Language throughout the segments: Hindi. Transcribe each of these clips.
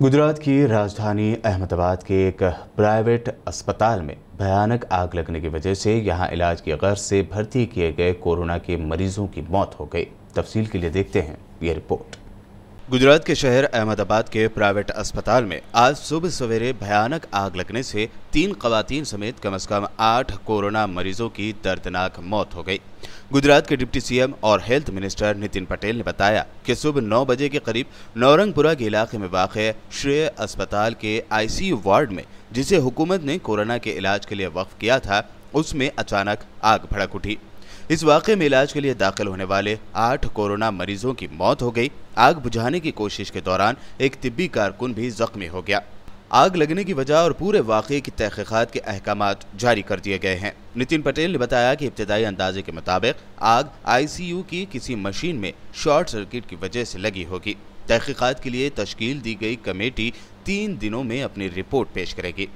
गुजरात की राजधानी अहमदाबाद के एक प्राइवेट अस्पताल में भयानक आग लगने की वजह से यहां इलाज की गर्ज से भर्ती किए गए कोरोना के मरीजों की मौत हो गई तफसील के लिए देखते हैं ये रिपोर्ट गुजरात के शहर अहमदाबाद के प्राइवेट अस्पताल में आज सुबह सवेरे भयानक आग लगने से तीन खवातन समेत कम अज कम आठ कोरोना मरीजों की दर्दनाक मौत हो गई गुजरात के डिप्टी सीएम और हेल्थ मिनिस्टर नितिन पटेल ने बताया कि सुबह नौ बजे के करीब नौरंगपुरा के इलाके में वाक़ श्रेय अस्पताल के आईसीयू वार्ड में जिसे हुकूमत ने कोरोना के इलाज के लिए वक्फ किया था उसमें अचानक आग भड़क उठी इस वाक़े में इलाज के लिए दाखिल होने वाले आठ कोरोना मरीजों की मौत हो गई आग बुझाने की कोशिश के दौरान एक तिब्बी कारकुन भी जख्मी हो गया आग लगने की वजह और पूरे वाक़े की तहकीक़ात के अहकाम जारी कर दिए गए हैं नितिन पटेल ने बताया कि इब्तदाई अंदाजे के मुताबिक आग आईसीयू की किसी मशीन में शॉर्ट सर्किट की वजह से लगी होगी तहकीक़ात के लिए तश्कील दी गई कमेटी तीन दिनों में अपनी रिपोर्ट पेश करेगी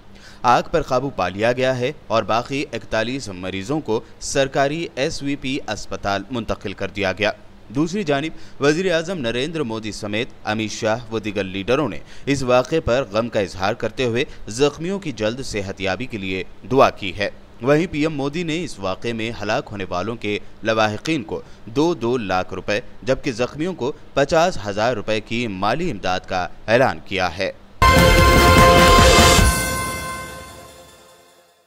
आग पर काबू पा लिया गया है और बाकी इकतालीस मरीजों को सरकारी एस अस्पताल मुंतकिल कर दिया गया दूसरी जानब वजीर अजम नरेंद्र मोदी समेत अमित शाह व दिगर लीडरों ने इस वाक़े पर गम का इजहार करते हुए जख्मियों की जल्द सेहतियाबी के लिए दुआ की है वहीं पीएम मोदी ने इस वाक़े में हलाक होने वालों के लवाहकिन को दो दो लाख रुपए जबकि ज़ख्मियों को पचास हज़ार रुपए की माली इमदाद का ऐलान किया है